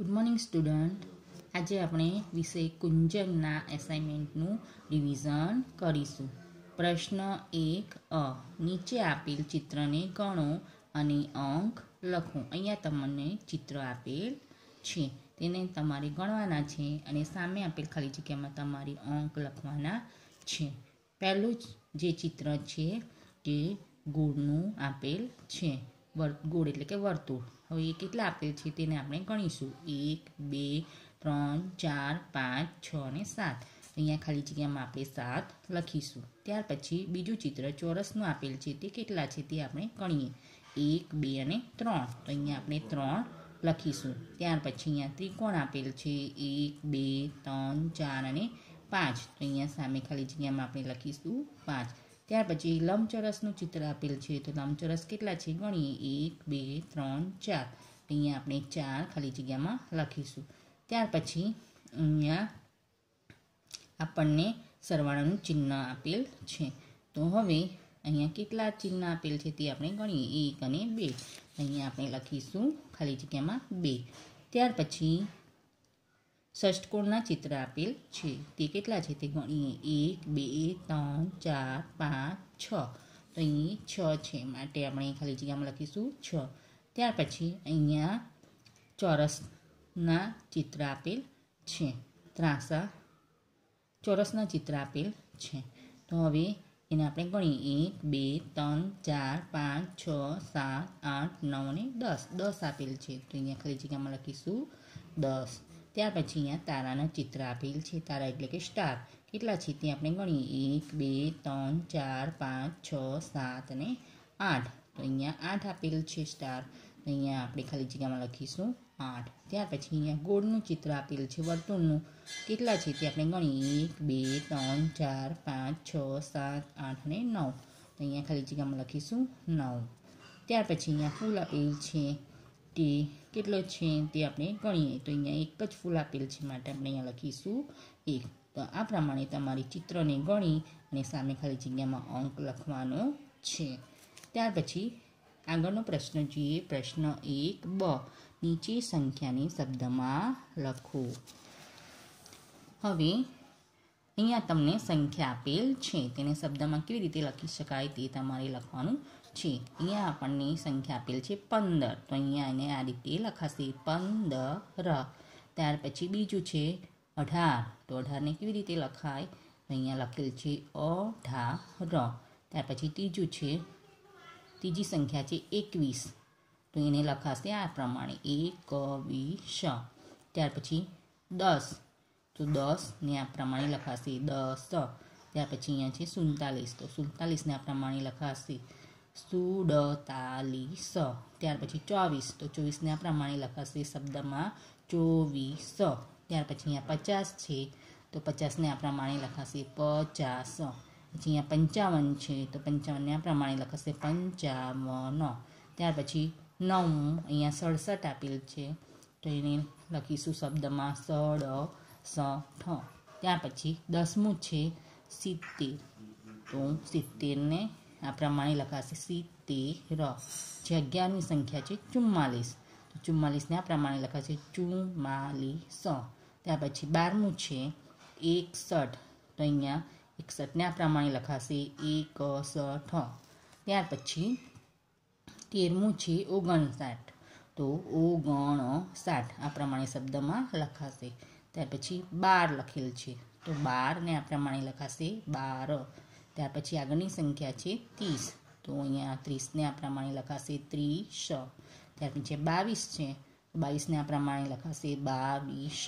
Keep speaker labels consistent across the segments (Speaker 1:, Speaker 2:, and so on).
Speaker 1: good morning student આજે આપણે વિષય કુંજકના એસાઇનમેન્ટનું રિવિઝન કરીશું પ્રશ્ન એક અ નીચે આપેલ ચિત્રને ગણો અને અંક લખો અહીંયા તમને ચિત્ર આપેલ છે તેને તમારે ગણવાના છે અને સામે આપેલ ખાલી જગ્યામાં તમારે અંક લખવાના છે પહેલું જે ચિત્ર છે તે ગોળનું આપેલ છે ગોળ એટલે કે વર્તુળ હવે એ કેટલા આપેલ છે તેને આપણે ગણીશું એક બે ત્રણ ચાર પાંચ છ અને સાત અહીંયા ખાલી જગ્યામાં આપણે સાત લખીશું ત્યાર પછી બીજું ચિત્ર ચોરસનું આપેલ છે તે કેટલા છે તે આપણે ગણીએ એક બે અને ત્રણ તો અહીંયા આપણે ત્રણ લખીશું ત્યાર પછી અહીંયા ત્રિકોણ આપેલ છે એક બે ત્રણ ચાર અને પાંચ તો અહીંયા સામે ખાલી જગ્યામાં આપણે લખીશું પાંચ ત્યાર પછી લંબચોરસનું ચિત્ર આપેલ છે તો લંબચોરસ કેટલા છે ગણીએ એક બે ત્રણ ચાર અહીંયા આપણે ચાર ખાલી જગ્યામાં લખીશું ત્યાર પછી અહીંયા આપણને સરવાળાનું ચિહ્ન આપેલ છે તો હવે અહીંયા કેટલા ચિહ્ન આપેલ છે તે આપણે ગણીએ એક અને બે અહીંયા આપણે લખીશું ખાલી જગ્યામાં બે ત્યાર પછી ષષ્ટકોણના ચિત્ર આપેલ છે તે કેટલા છે તે ગણીએ એક બે ત્રણ ચાર પાંચ છ તો અહીં છ છે માટે આપણે ખાલી જગ્યામાં લખીશું છ ત્યાર પછી અહીંયા ચોરસના ચિત્ર આપેલ છે ત્રાંસા ચોરસના ચિત્ર આપેલ છે તો હવે એને આપણે ગણીએ એક બે ત્રણ ચાર પાંચ છ સાત આઠ નવ અને દસ દસ આપેલ છે તો અહીંયા ખાલી જગ્યામાં લખીશું દસ ત્યાર પછી અહીંયા તારાના ચિત્ર આપેલ છે તારા એટલે કે સ્ટાર કેટલા છે તે આપણે ગણીએ એક બે ત્રણ ચાર પાંચ છ સાત અને આઠ તો અહીંયા આઠ આપેલ છે સ્ટાર તો અહીંયા આપણે ખાલી જગ્યામાં લખીશું આઠ ત્યાર પછી અહીંયા ગોળનું ચિત્ર આપેલ છે વર્તુળનું કેટલા છે તે આપણે ગણીએ એક બે ત્રણ ચાર પાંચ છ સાત આઠ અને નવ તો અહીંયા ખાલી જગ્યામાં લખીશું નવ ત્યાર પછી અહીંયા ફૂલ આપેલ છે તે કેટલો છે તે આપણે ગણીએ તો અહીંયા એક જ ફૂલ આપેલ છે માટે આપણે અહીંયા લખીશું એક તો આ પ્રમાણે તમારી ચિત્રને ગણી અને સામે ખાલી જગ્યામાં અંક લખવાનો છે ત્યાર પછી આગળનો પ્રશ્ન જોઈએ પ્રશ્ન એક બ નીચે સંખ્યાની શબ્દમાં લખો હવે અહીંયા તમને સંખ્યા આપેલ છે તેને શબ્દમાં કેવી રીતે લખી શકાય તે તમારે લખવાનું છે અહીંયા આપણને સંખ્યા આપેલ છે પંદર તો અહીંયા એને આ રીતે લખાશે પંદર ત્યાર પછી બીજું છે અઢાર તો અઢારને કેવી રીતે લખાય તો અહીંયા લખેલ છે અઢાર ત્યાર પછી ત્રીજું છે ત્રીજી સંખ્યા છે એકવીસ તો એને લખાશે આ પ્રમાણે એકવીસ ત્યાર પછી દસ તો દસને આ પ્રમાણે લખાશે દસ ત્યાર પછી અહીંયા છે સુડતાલીસ તો સુડતાલીસને આ પ્રમાણે લખાશે સુડતાલીસ ત્યાર પછી ચોવીસ તો ચોવીસને આ પ્રમાણે લખાશે શબ્દમાં ચોવીસ ત્યાર પછી અહીંયા પચાસ છે તો પચાસને આ પ્રમાણે લખાશે પચાસ પછી અહીંયા પંચાવન છે તો પંચાવનને આ પ્રમાણે લખાશે પંચાવન ત્યાર પછી નવું અહીંયા સડસઠ આપેલ છે તો એને લખીશું શબ્દમાં સડ સઠ ત્યાર પછી દસમું છે સિત્તેર તો સિત્તેરને આ પ્રમાણે લખાશે સિત્તેર જે અગિયારની સંખ્યા છે ચુમ્માલીસ તો ચુમ્માલીસને આ પ્રમાણે લખાશે ચુમ્માલીસ ત્યાર પછી બારમું છે એકસઠ તો અહીંયા એકસઠને આ પ્રમાણે લખાશે એકસઠ ત્યાર પછી તેરમું છે ઓગણસાઠ તો ઓગણસાઠ આ પ્રમાણે શબ્દમાં લખાશે ત્યાર પછી બાર લખેલ છે તો બારને આ પ્રમાણે લખાશે બાર ત્યાર પછી આગળની સંખ્યા છે ત્રીસ તો અહીંયા ત્રીસને આ પ્રમાણે લખાશે ત્રીસ ત્યાર પછી બાવીસ છે બાવીસને આ પ્રમાણે લખાશે બાવીસ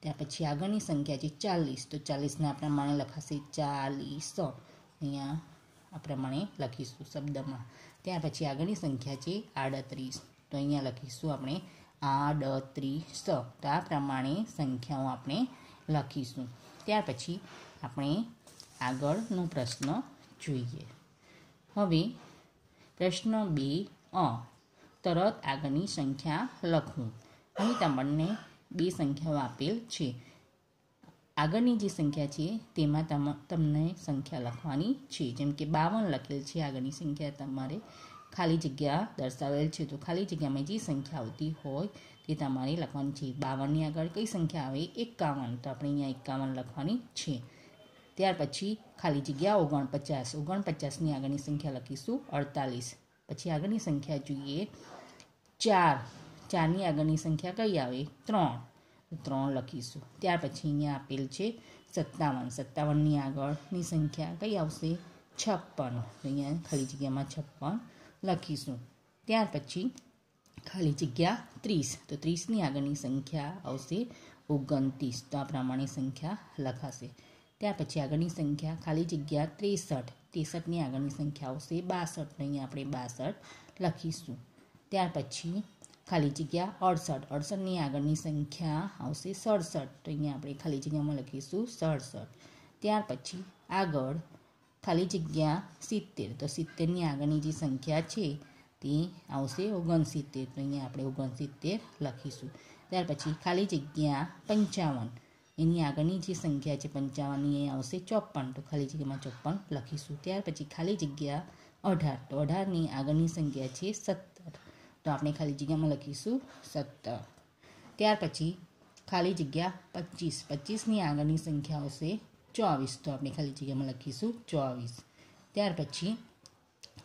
Speaker 1: ત્યાર પછી આગળની સંખ્યા છે ચાલીસ તો ચાલીસને આ પ્રમાણે લખાશે ચાલીસ અહીંયા આ પ્રમાણે લખીશું શબ્દમાં ત્યાર પછી આગળની સંખ્યા છે આડત્રીસ તો અહીંયા લખીશું આપણે આડત્રીસ તો આ પ્રમાણે સંખ્યાઓ આપણે લખીશું ત્યાર પછી આપણે આગળનો પ્રશ્ન જોઈએ હવે પ્રશ્ન બે અ તરત આગળની સંખ્યા લખો અહીં તમને બે સંખ્યાઓ આપેલ છે આગળની જે સંખ્યા છે તેમાં તમને સંખ્યા લખવાની છે જેમ કે બાવન લખેલ છે આગળની સંખ્યા તમારે ખાલી જગ્યા દર્શાવેલ છે તો ખાલી જગ્યામાં જે સંખ્યા આવતી હોય તે તમારે લખવાની છે બાવનની આગળ કઈ સંખ્યા આવે એકાવન તો આપણે અહીંયા એકાવન લખવાની છે ત્યાર પછી ખાલી જગ્યા ઓગણપચાસ ઓગણપચાસની આગળની સંખ્યા લખીશું અડતાલીસ પછી આગળની સંખ્યા જોઈએ ચાર ચારની આગળની સંખ્યા કઈ આવે ત્રણ ત્રણ લખીશું ત્યાર પછી અહીંયા આપેલ છે સત્તાવન સત્તાવનની આગળની સંખ્યા કઈ આવશે છપ્પન અહીંયા ખાલી જગ્યામાં છપ્પન લખીશું ત્યાર પછી ખાલી જગ્યા ત્રીસ તો ત્રીસની આગળની સંખ્યા આવશે ઓગણત્રીસ તો આ પ્રમાણે સંખ્યા લખાશે ત્યાર પછી આગળની સંખ્યા ખાલી જગ્યા ત્રેસઠ ત્રેસઠની આગળની સંખ્યા આવશે બાસઠ અહીંયા આપણે બાસઠ લખીશું ત્યાર પછી ખાલી જગ્યા અડસઠ અડસઠની આગળની સંખ્યા આવશે સડસઠ તો અહીંયા આપણે ખાલી જગ્યામાં લખીશું સડસઠ ત્યાર પછી આગળ ખાલી જગ્યા સિત્તેર તો સિત્તેરની આગળની જે સંખ્યા છે તે આવશે ઓગણસિત્તેર તો અહીંયા આપણે ઓગણસિત્તેર લખીશું ત્યાર પછી ખાલી જગ્યા પંચાવન એની આગળની જે સંખ્યા છે પંચાવનની એ આવશે ચોપન તો ખાલી જગ્યામાં ચોપન લખીશું ત્યાર પછી ખાલી જગ્યા અઢાર તો અઢારની આગળની સંખ્યા છે સત્તર તો આપણે ખાલી જગ્યામાં લખીશું સત્તર ત્યાર પછી ખાલી જગ્યા પચીસ પચીસની આગળની સંખ્યા આવશે ચોવીસ તો આપણે ખાલી જગ્યામાં લખીશું ચોવીસ ત્યાર પછી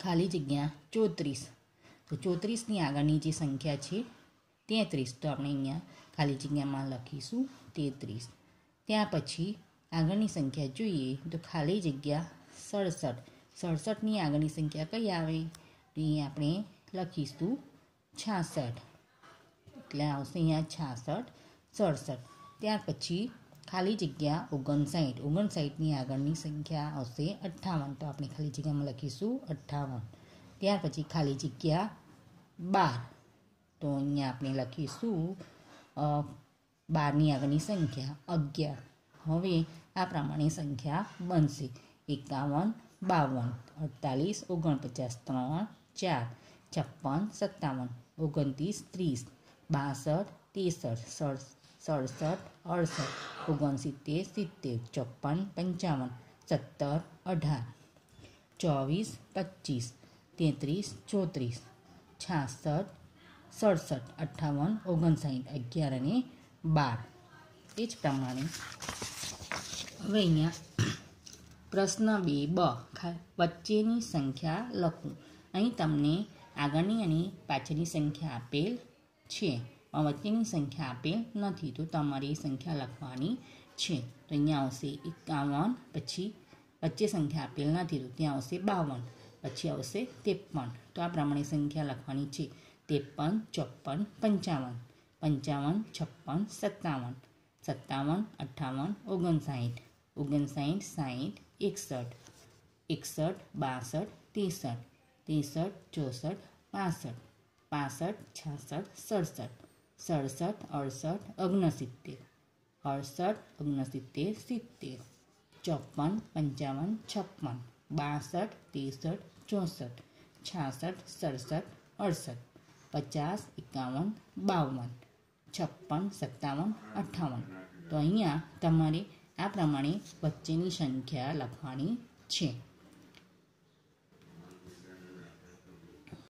Speaker 1: ખાલી જગ્યા ચોત્રીસ તો ચોત્રીસની આગળની જે સંખ્યા છે તેત્રીસ તો આપણે અહીંયા ખાલી જગ્યામાં લખીશું તેત્રીસ ત્યાં પછી આગળની સંખ્યા જોઈએ તો ખાલી જગ્યા સડસઠ સડસઠની આગળની સંખ્યા કઈ આવે તો એ આપણે લખીશું છાસઠ એટલે આવશે અહીંયા છાસઠ સડસઠ ત્યાર પછી ખાલી જગ્યા ઓગણસાઠ ઓગણસાઠની આગળની સંખ્યા આવશે અઠ્ઠાવન તો આપણે ખાલી જગ્યામાં લખીશું અઠ્ઠાવન ત્યાર પછી ખાલી જગ્યા બાર તો અહીંયા આપણે લખીશું બારની આગળની સંખ્યા અગિયાર હવે આ પ્રમાણે સંખ્યા બનશે એકાવન બાવન અડતાલીસ ઓગણપચાસ ત્રણ ચાર છપ્પન સત્તાવન ઓગણત્રીસ ત્રીસ બાસઠ ત્રેસઠ સડસઠ અડસઠ ઓગણસિત્તેર સિત્તેર ચોપન પંચાવન સત્તર અઢાર ચોવીસ પચીસ તેત્રીસ ચોત્રીસ છાસઠ સડસઠ અઠ્ઠાવન ઓગણસાઠ અગિયાર અને બાર એ જ પ્રમાણે હવે અહીંયા પ્રશ્ન બે બ વચ્ચેની સંખ્યા લખું અહીં તમને આગળની અને પાછળની સંખ્યા આપેલ છે વચ્ચેની સંખ્યા આપેલ નથી તો તમારે એ સંખ્યા લખવાની છે તો અહીંયા આવશે એકાવન પછી વચ્ચે સંખ્યા આપેલ નથી તો ત્યાં આવશે બાવન પછી આવશે ત્રેપન તો આ પ્રમાણે સંખ્યા લખવાની છે ત્રેપન ચોપન પંચાવન पंचावन छप्पन सत्तावन सत्तावन अट्ठावन ओगनसाइठ ओगनसाइठ साठ एकसठ एकसठ बासठ तिरसठ तिरसठ चौंसठ पांसठ पांसठ छसठ सड़सठ सड़सठ अड़सठ अग्नसितर अड़सठ अग्नसितर सितर चौपन पंचावन छप्पन बासठ तिरसठ चौंसठ छसठ सड़सठ अड़सठ पचास इक्यावन बावन છપ્પન સત્તાવન અઠ્ઠાવન તો અહીંયા તમારે આ પ્રમાણે વચ્ચેની સંખ્યા લખવાની છે